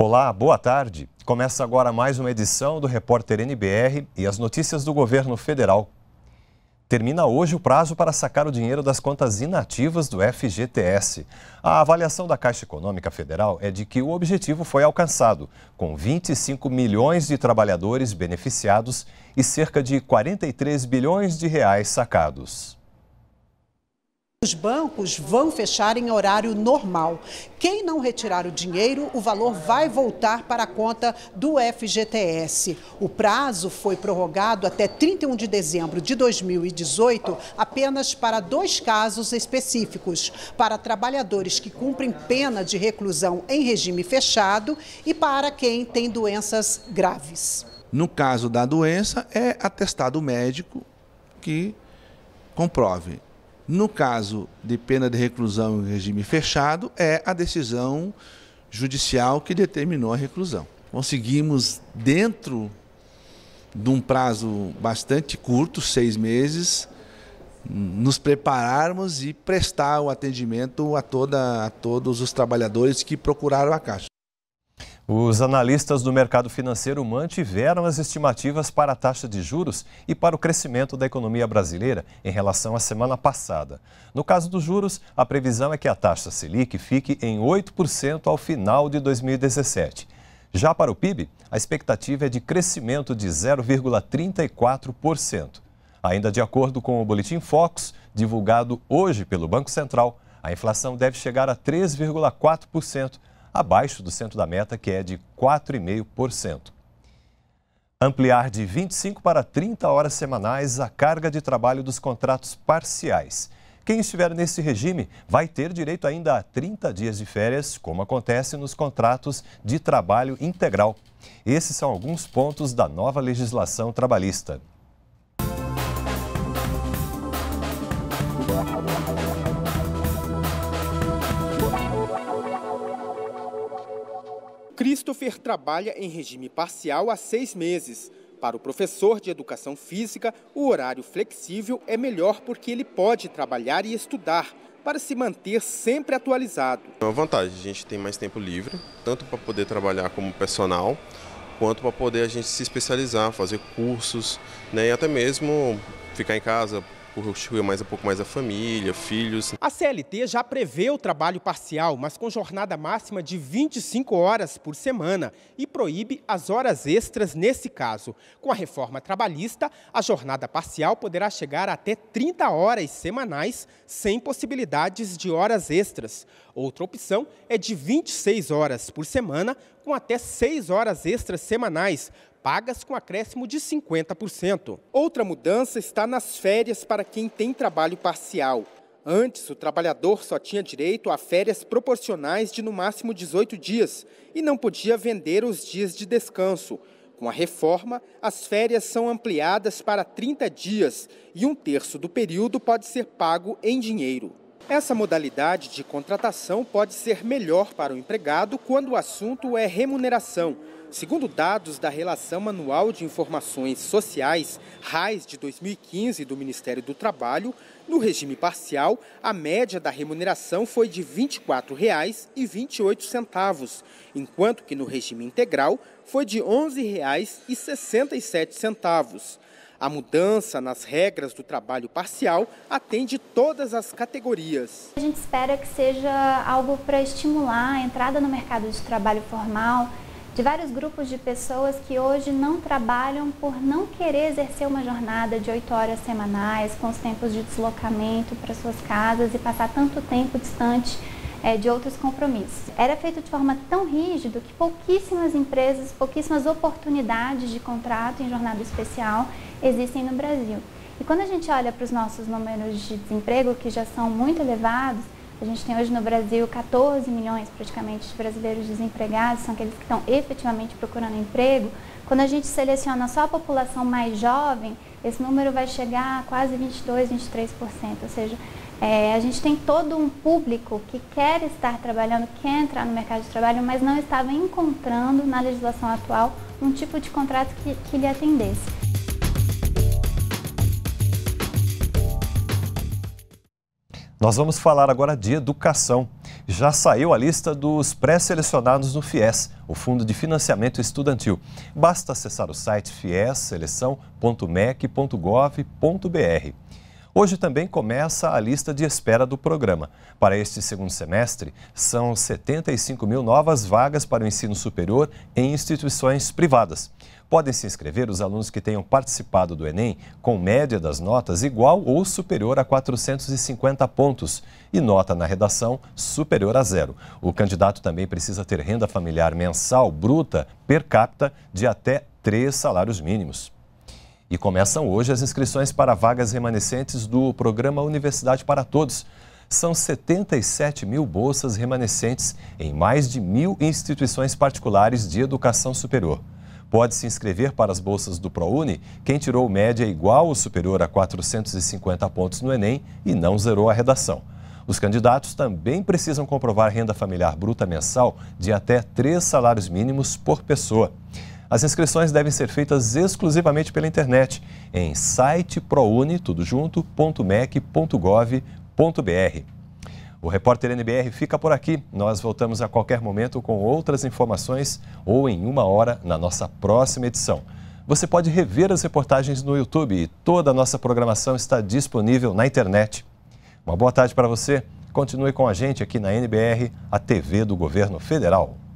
Olá, boa tarde. Começa agora mais uma edição do Repórter NBR e as notícias do governo federal. Termina hoje o prazo para sacar o dinheiro das contas inativas do FGTS. A avaliação da Caixa Econômica Federal é de que o objetivo foi alcançado, com 25 milhões de trabalhadores beneficiados e cerca de 43 bilhões de reais sacados. Os bancos vão fechar em horário normal. Quem não retirar o dinheiro, o valor vai voltar para a conta do FGTS. O prazo foi prorrogado até 31 de dezembro de 2018 apenas para dois casos específicos: para trabalhadores que cumprem pena de reclusão em regime fechado e para quem tem doenças graves. No caso da doença, é atestado médico que comprove no caso de pena de reclusão em regime fechado, é a decisão judicial que determinou a reclusão. Conseguimos, dentro de um prazo bastante curto, seis meses, nos prepararmos e prestar o atendimento a, toda, a todos os trabalhadores que procuraram a Caixa. Os analistas do mercado financeiro mantiveram as estimativas para a taxa de juros e para o crescimento da economia brasileira em relação à semana passada. No caso dos juros, a previsão é que a taxa Selic fique em 8% ao final de 2017. Já para o PIB, a expectativa é de crescimento de 0,34%. Ainda de acordo com o boletim Fox, divulgado hoje pelo Banco Central, a inflação deve chegar a 3,4% abaixo do centro da meta, que é de 4,5%. Ampliar de 25 para 30 horas semanais a carga de trabalho dos contratos parciais. Quem estiver nesse regime vai ter direito ainda a 30 dias de férias, como acontece nos contratos de trabalho integral. Esses são alguns pontos da nova legislação trabalhista. Christopher trabalha em regime parcial há seis meses. Para o professor de educação física, o horário flexível é melhor porque ele pode trabalhar e estudar para se manter sempre atualizado. É uma vantagem, a gente tem mais tempo livre, tanto para poder trabalhar como personal, quanto para poder a gente se especializar, fazer cursos, né, e até mesmo ficar em casa, constitui mais um pouco mais a família, filhos. A CLT já prevê o trabalho parcial, mas com jornada máxima de 25 horas por semana e proíbe as horas extras nesse caso. Com a reforma trabalhista, a jornada parcial poderá chegar até 30 horas semanais, sem possibilidades de horas extras. Outra opção é de 26 horas por semana, com até 6 horas extras semanais, pagas com acréscimo de 50%. Outra mudança está nas férias para quem tem trabalho parcial. Antes, o trabalhador só tinha direito a férias proporcionais de no máximo 18 dias e não podia vender os dias de descanso. Com a reforma, as férias são ampliadas para 30 dias e um terço do período pode ser pago em dinheiro. Essa modalidade de contratação pode ser melhor para o empregado quando o assunto é remuneração Segundo dados da Relação Anual de Informações Sociais, RAIS, de 2015, do Ministério do Trabalho, no regime parcial, a média da remuneração foi de R$ 24,28, enquanto que no regime integral foi de R$ 11,67. A mudança nas regras do trabalho parcial atende todas as categorias. A gente espera que seja algo para estimular a entrada no mercado de trabalho formal, de vários grupos de pessoas que hoje não trabalham por não querer exercer uma jornada de oito horas semanais, com os tempos de deslocamento para suas casas e passar tanto tempo distante é, de outros compromissos. Era feito de forma tão rígida que pouquíssimas empresas, pouquíssimas oportunidades de contrato em jornada especial existem no Brasil. E quando a gente olha para os nossos números de desemprego, que já são muito elevados, a gente tem hoje no Brasil 14 milhões praticamente de brasileiros desempregados, são aqueles que estão efetivamente procurando emprego. Quando a gente seleciona só a população mais jovem, esse número vai chegar a quase 22, 23%. Ou seja, é, a gente tem todo um público que quer estar trabalhando, quer entrar no mercado de trabalho, mas não estava encontrando na legislação atual um tipo de contrato que, que lhe atendesse. Nós vamos falar agora de educação. Já saiu a lista dos pré-selecionados no FIES, o Fundo de Financiamento Estudantil. Basta acessar o site fiesseleção.mec.gov.br. Hoje também começa a lista de espera do programa. Para este segundo semestre, são 75 mil novas vagas para o ensino superior em instituições privadas. Podem se inscrever os alunos que tenham participado do Enem com média das notas igual ou superior a 450 pontos e nota na redação superior a zero. O candidato também precisa ter renda familiar mensal bruta per capita de até três salários mínimos. E começam hoje as inscrições para vagas remanescentes do programa Universidade para Todos. São 77 mil bolsas remanescentes em mais de mil instituições particulares de educação superior. Pode se inscrever para as bolsas do ProUni quem tirou média igual ou superior a 450 pontos no Enem e não zerou a redação. Os candidatos também precisam comprovar renda familiar bruta mensal de até três salários mínimos por pessoa. As inscrições devem ser feitas exclusivamente pela internet em siteproune.mec.gov.br. O repórter NBR fica por aqui. Nós voltamos a qualquer momento com outras informações ou em uma hora na nossa próxima edição. Você pode rever as reportagens no YouTube e toda a nossa programação está disponível na internet. Uma boa tarde para você. Continue com a gente aqui na NBR, a TV do Governo Federal.